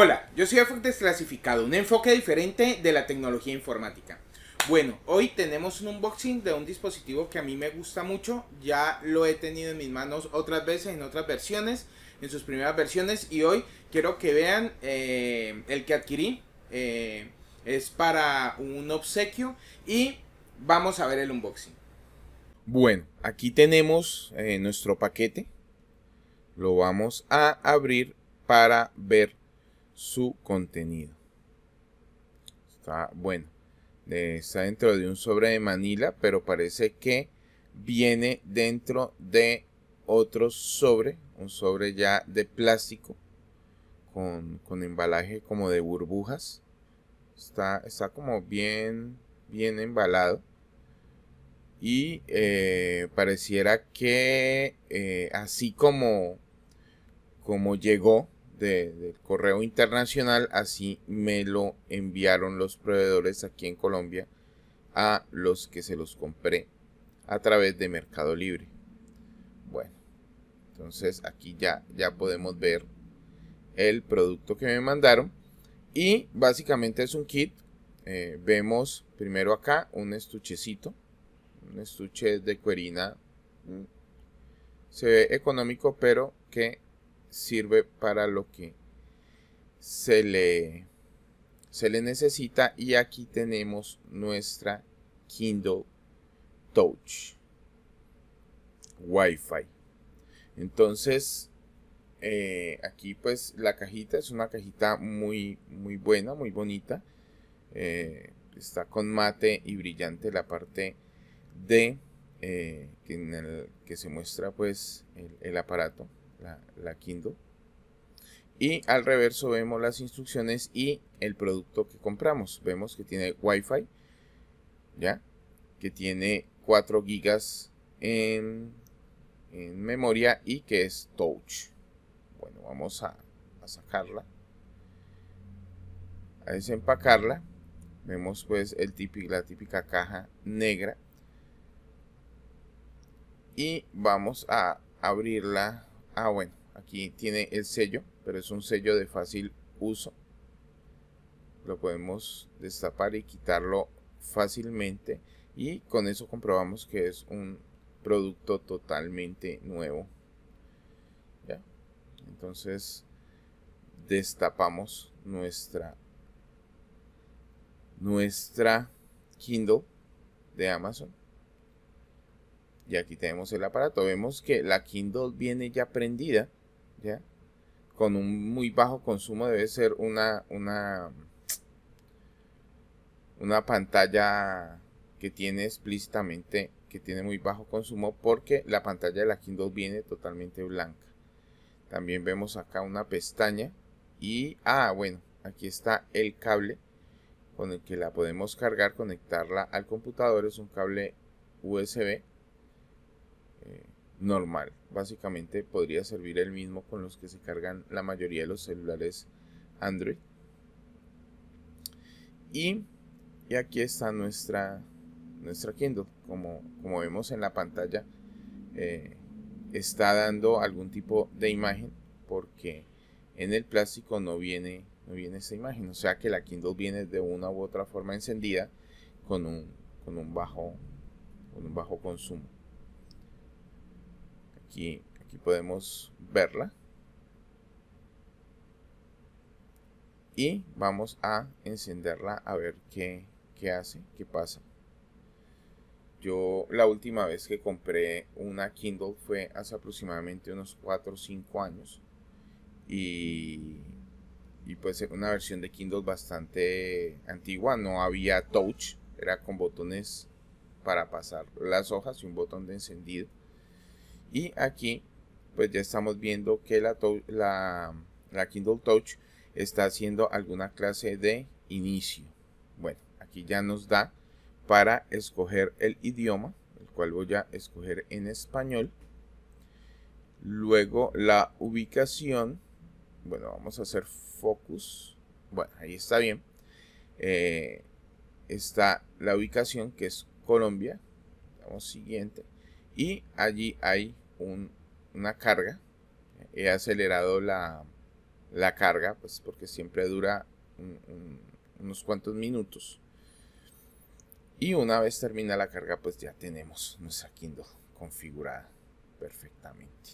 Hola, yo soy Afuk Desclasificado, un enfoque diferente de la tecnología informática. Bueno, hoy tenemos un unboxing de un dispositivo que a mí me gusta mucho, ya lo he tenido en mis manos otras veces, en otras versiones, en sus primeras versiones y hoy quiero que vean eh, el que adquirí, eh, es para un obsequio y vamos a ver el unboxing. Bueno, aquí tenemos eh, nuestro paquete, lo vamos a abrir para ver su contenido. Está bueno. Está dentro de un sobre de Manila, pero parece que viene dentro de otro sobre, un sobre ya de plástico, con, con embalaje como de burbujas. Está, está como bien, bien embalado. Y eh, pareciera que eh, así como, como llegó, del correo internacional, así me lo enviaron los proveedores aquí en Colombia a los que se los compré a través de Mercado Libre. Bueno, entonces aquí ya, ya podemos ver el producto que me mandaron y básicamente es un kit. Eh, vemos primero acá un estuchecito, un estuche de cuerina. Mm. Se ve económico pero que sirve para lo que se le, se le necesita. Y aquí tenemos nuestra Kindle Touch Wi-Fi. Entonces, eh, aquí pues la cajita es una cajita muy, muy buena, muy bonita. Eh, está con mate y brillante la parte de eh, en el que se muestra pues el aparato la, Kindle. Y al reverso vemos las instrucciones y el producto que compramos. Vemos que tiene Wi-Fi, ¿ya? Que tiene 4 GB en, memoria y que es Touch. Bueno, vamos a, sacarla. A desempacarla. Vemos pues el la típica caja negra. Y vamos a abrirla Ah, bueno, aquí tiene el sello, pero es un sello de fácil uso. Lo podemos destapar y quitarlo fácilmente y con eso comprobamos que es un producto totalmente nuevo. Entonces destapamos nuestra nuestra Kindle de Amazon y aquí tenemos el aparato. Vemos que la Kindle viene ya prendida, ¿ya? Con un muy bajo consumo debe ser una, una, una pantalla que tiene explícitamente que tiene muy bajo consumo porque la pantalla de la Kindle viene totalmente blanca. También vemos acá una pestaña y, ah, bueno, aquí está el cable con el que la podemos cargar, conectarla al computador. Es un cable USB normal. Básicamente podría servir el mismo con los que se cargan la mayoría de los celulares Android. Y, aquí está nuestra, nuestra Kindle. Como, como vemos en la pantalla, eh, está dando algún tipo de imagen porque en el plástico no viene, no viene esa imagen. O sea que la Kindle viene de una u otra forma encendida con un, con un, bajo, con un bajo consumo aquí, podemos verla. Y vamos a encenderla a ver qué, hace, qué pasa. Yo la última vez que compré una Kindle fue hace aproximadamente unos 4 o 5 años. Y, y pues una versión de Kindle bastante antigua. No había touch, era con botones para pasar las hojas y un botón de encendido. Y aquí, pues ya estamos viendo que la, Kindle Touch está haciendo alguna clase de inicio. Bueno, aquí ya nos da para escoger el idioma, el cual voy a escoger en español. Luego la ubicación. Bueno, vamos a hacer focus. Bueno, ahí está bien. Eh, está la ubicación que es Colombia. Vamos siguiente y allí hay una carga. He acelerado la, carga, pues porque siempre dura unos cuantos minutos. Y una vez termina la carga, pues ya tenemos nuestra Kindle configurada perfectamente.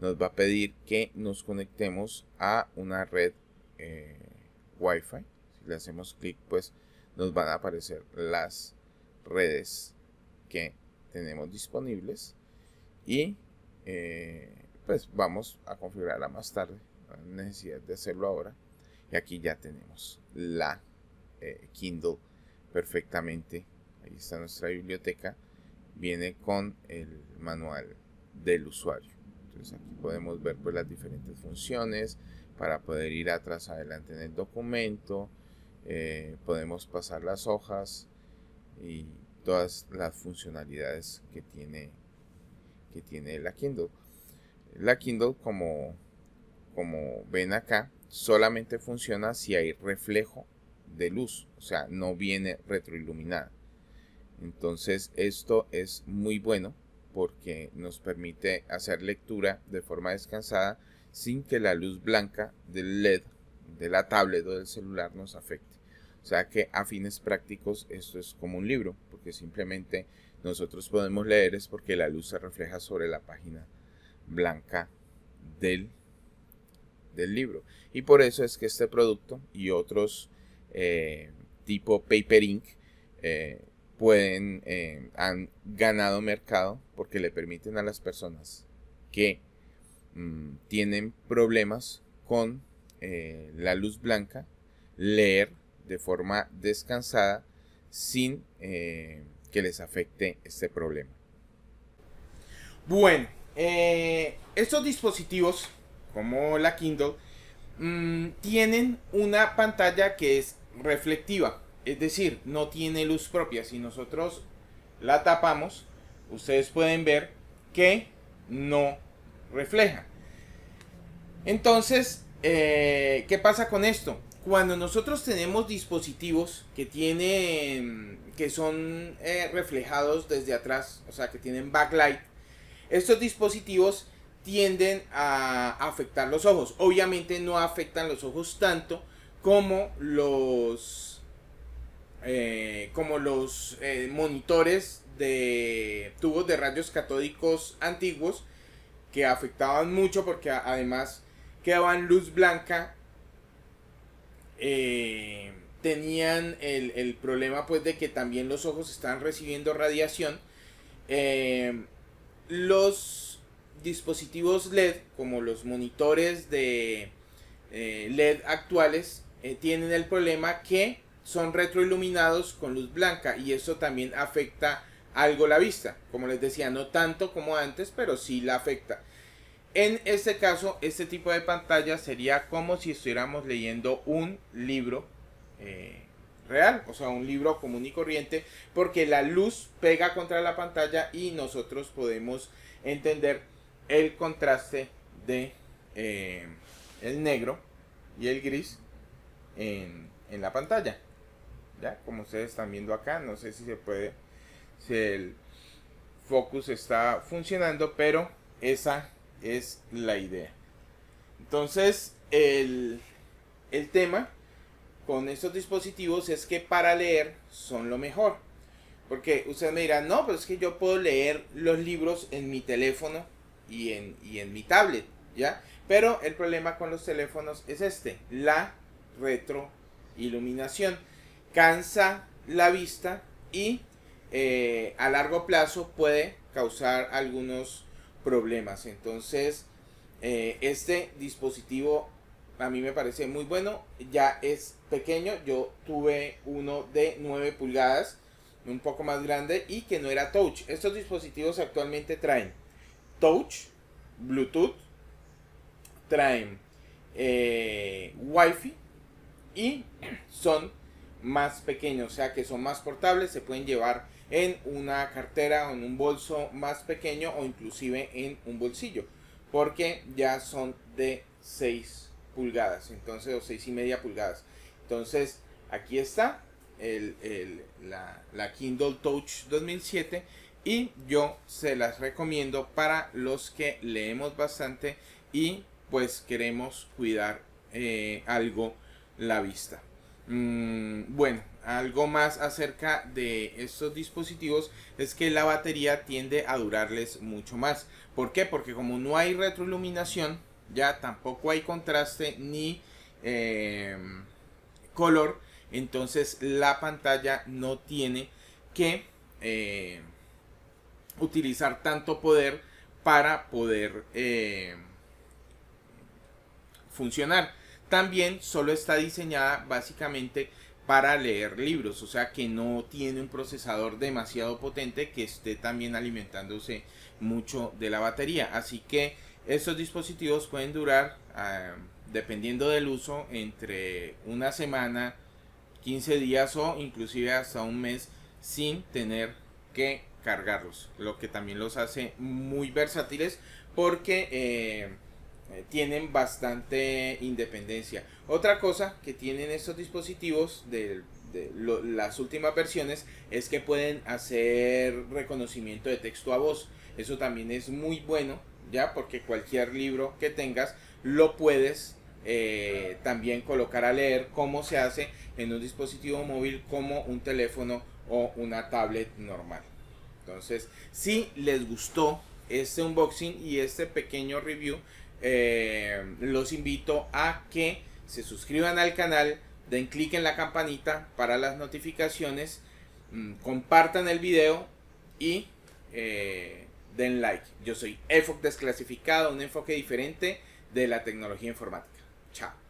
Nos va a pedir que nos conectemos a una red eh, Wi-Fi. Si le hacemos clic, pues nos van a aparecer las redes que tenemos disponibles y eh, pues vamos a configurarla más tarde, no hay necesidad de hacerlo ahora. Y aquí ya tenemos la eh, Kindle perfectamente, ahí está nuestra biblioteca, viene con el manual del usuario. Entonces aquí podemos ver pues las diferentes funciones para poder ir atrás adelante en el documento, eh, podemos pasar las hojas y, todas las funcionalidades que tiene, que tiene la Kindle. La Kindle, como, como ven acá, solamente funciona si hay reflejo de luz, o sea, no viene retroiluminada. Entonces esto es muy bueno porque nos permite hacer lectura de forma descansada sin que la luz blanca del LED de la tablet o del celular nos afecte. O sea que a fines prácticos esto es como un libro, porque simplemente nosotros podemos leer es porque la luz se refleja sobre la página blanca del, del libro. Y por eso es que este producto y otros eh, tipo Paper Ink eh, pueden, eh, han ganado mercado porque le permiten a las personas que mm, tienen problemas con la luz blanca leer de forma descansada sin eh, que les afecte este problema. Bueno, eh, estos dispositivos como la Kindle mm, tienen una pantalla que es reflectiva, es decir, no tiene luz propia. Si nosotros la tapamos, ustedes pueden ver que no refleja. Entonces, eh, ¿qué pasa con esto? cuando nosotros tenemos dispositivos que tienen, que son eh, reflejados desde atrás, o sea, que tienen backlight, estos dispositivos tienden a afectar los ojos. Obviamente no afectan los ojos tanto como los, eh, como los eh, monitores de tubos de rayos catódicos antiguos que afectaban mucho porque además quedaban luz blanca eh, tenían el, problema pues de que también los ojos están recibiendo radiación. Eh, los dispositivos LED, como los monitores de eh, LED actuales, tienen el problema que son retroiluminados con luz blanca y eso también afecta algo la vista. Como les decía, no tanto como antes, pero sí la afecta. En este caso, este tipo de pantalla sería como si estuviéramos leyendo un libro eh, real, o sea, un libro común y corriente, porque la luz pega contra la pantalla y nosotros podemos entender el contraste de eh, el negro y el gris en, en, la pantalla. Ya, como ustedes están viendo acá, no sé si se puede, si el focus está funcionando, pero esa es la idea. Entonces, el, tema con estos dispositivos es que para leer son lo mejor. Porque ustedes me dirán, no, pero es que yo puedo leer los libros en mi teléfono y en, en mi tablet, ¿ya? Pero el problema con los teléfonos es este, la retroiluminación. Cansa la vista y eh, a largo plazo puede causar algunos problemas. Entonces, eh, este dispositivo a mí me parece muy bueno. Ya es pequeño. Yo tuve uno de 9 pulgadas, un poco más grande y que no era touch. Estos dispositivos actualmente traen touch, Bluetooth, traen wifi eh, Wi-Fi y son más pequeños, o sea que son más portables, se pueden llevar en una cartera o en un bolso más pequeño o inclusive en un bolsillo porque ya son de 6 pulgadas entonces o 6 y media pulgadas entonces aquí está el, la, Kindle Touch 2007 y yo se las recomiendo para los que leemos bastante y pues queremos cuidar eh, algo la vista. Mm, bueno, algo más acerca de estos dispositivos es que la batería tiende a durarles mucho más. ¿Por qué? Porque como no hay retroiluminación, ya tampoco hay contraste ni em, color, entonces la pantalla no tiene que em, utilizar tanto poder para poder em, funcionar también solo está diseñada básicamente para leer libros, o sea que no tiene un procesador demasiado potente que esté también alimentándose mucho de la batería. Así que estos dispositivos pueden durar, ah, dependiendo del uso, entre una semana, 15 días o inclusive hasta un mes sin tener que cargarlos, lo que también los hace muy versátiles porque eh, eh, tienen bastante independencia. Otra cosa que tienen estos dispositivos de, las últimas versiones es que pueden hacer reconocimiento de texto a voz. Eso también es muy bueno, ya porque cualquier libro que tengas lo puedes eh, también colocar a leer Como se hace en un dispositivo móvil como un teléfono o una tablet normal. Entonces, si les gustó este unboxing y este pequeño review, eh, los invito a que se suscriban al canal, den clic en la campanita para las notificaciones, mm, compartan el video y eh, den like. Yo soy EFOC Desclasificado, un enfoque diferente de la tecnología informática. Chao.